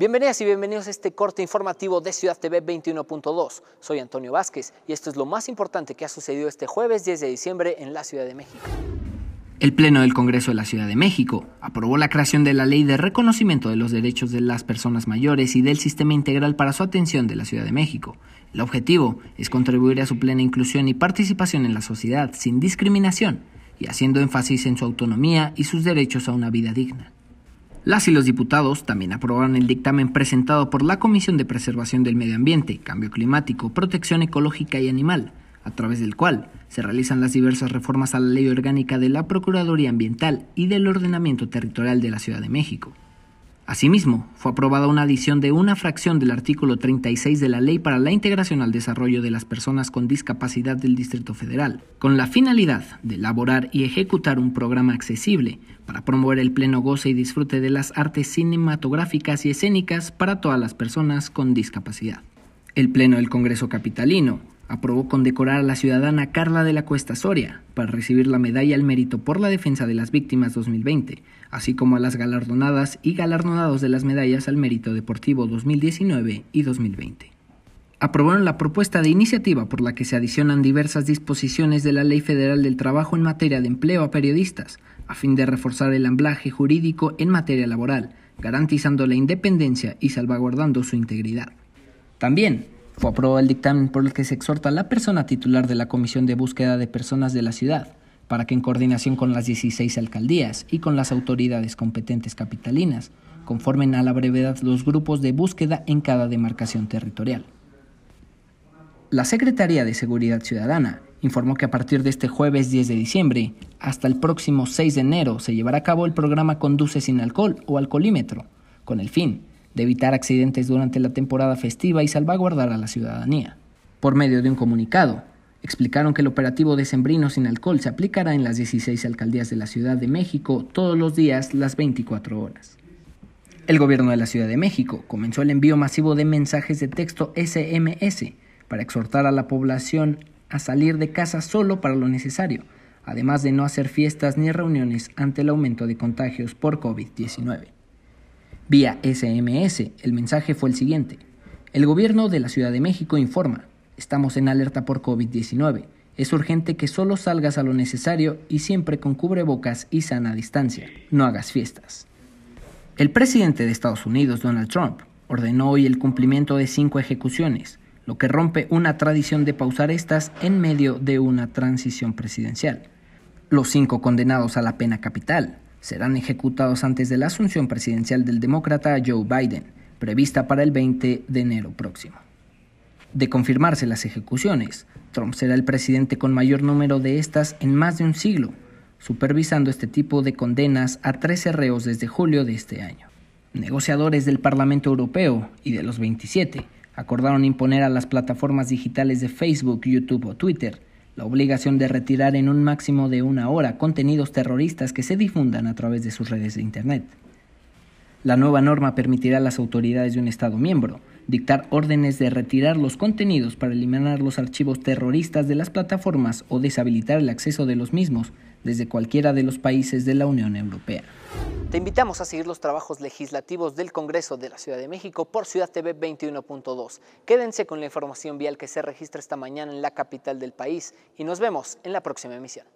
Bienvenidas y bienvenidos a este corte informativo de Ciudad TV 21.2. Soy Antonio Vázquez y esto es lo más importante que ha sucedido este jueves 10 de diciembre en la Ciudad de México. El Pleno del Congreso de la Ciudad de México aprobó la creación de la Ley de Reconocimiento de los Derechos de las Personas Mayores y del Sistema Integral para su Atención de la Ciudad de México. El objetivo es contribuir a su plena inclusión y participación en la sociedad sin discriminación y haciendo énfasis en su autonomía y sus derechos a una vida digna. Las y los diputados también aprobaron el dictamen presentado por la Comisión de Preservación del Medio Ambiente, Cambio Climático, Protección Ecológica y Animal, a través del cual se realizan las diversas reformas a la Ley Orgánica de la Procuraduría Ambiental y del Ordenamiento Territorial de la Ciudad de México. Asimismo, fue aprobada una adición de una fracción del artículo 36 de la Ley para la Integración al Desarrollo de las Personas con Discapacidad del Distrito Federal, con la finalidad de elaborar y ejecutar un programa accesible para promover el pleno goce y disfrute de las artes cinematográficas y escénicas para todas las personas con discapacidad. El Pleno del Congreso Capitalino aprobó condecorar a la ciudadana Carla de la Cuesta Soria para recibir la Medalla al Mérito por la Defensa de las Víctimas 2020, así como a las galardonadas y galardonados de las Medallas al Mérito Deportivo 2019 y 2020. Aprobaron la propuesta de iniciativa por la que se adicionan diversas disposiciones de la Ley Federal del Trabajo en materia de empleo a periodistas, a fin de reforzar el amblaje jurídico en materia laboral, garantizando la independencia y salvaguardando su integridad. También fue el dictamen por el que se exhorta a la persona titular de la Comisión de Búsqueda de Personas de la ciudad para que en coordinación con las 16 alcaldías y con las autoridades competentes capitalinas conformen a la brevedad los grupos de búsqueda en cada demarcación territorial. La Secretaría de Seguridad Ciudadana informó que a partir de este jueves 10 de diciembre hasta el próximo 6 de enero se llevará a cabo el programa Conduce sin alcohol o alcoholímetro, con el fin de evitar accidentes durante la temporada festiva y salvaguardar a la ciudadanía. Por medio de un comunicado, explicaron que el operativo de sembrino sin alcohol se aplicará en las 16 alcaldías de la Ciudad de México todos los días las 24 horas. El gobierno de la Ciudad de México comenzó el envío masivo de mensajes de texto SMS para exhortar a la población a salir de casa solo para lo necesario, además de no hacer fiestas ni reuniones ante el aumento de contagios por COVID-19. Vía SMS, el mensaje fue el siguiente. El gobierno de la Ciudad de México informa, estamos en alerta por COVID-19. Es urgente que solo salgas a lo necesario y siempre con cubrebocas y sana distancia. No hagas fiestas. El presidente de Estados Unidos, Donald Trump, ordenó hoy el cumplimiento de cinco ejecuciones, lo que rompe una tradición de pausar estas en medio de una transición presidencial. Los cinco condenados a la pena capital serán ejecutados antes de la asunción presidencial del demócrata Joe Biden, prevista para el 20 de enero próximo. De confirmarse las ejecuciones, Trump será el presidente con mayor número de estas en más de un siglo, supervisando este tipo de condenas a 13 reos desde julio de este año. Negociadores del Parlamento Europeo y de los 27 acordaron imponer a las plataformas digitales de Facebook, YouTube o Twitter la obligación de retirar en un máximo de una hora contenidos terroristas que se difundan a través de sus redes de Internet. La nueva norma permitirá a las autoridades de un Estado miembro dictar órdenes de retirar los contenidos para eliminar los archivos terroristas de las plataformas o deshabilitar el acceso de los mismos desde cualquiera de los países de la Unión Europea. Te invitamos a seguir los trabajos legislativos del Congreso de la Ciudad de México por Ciudad TV 21.2. Quédense con la información vial que se registra esta mañana en la capital del país y nos vemos en la próxima emisión.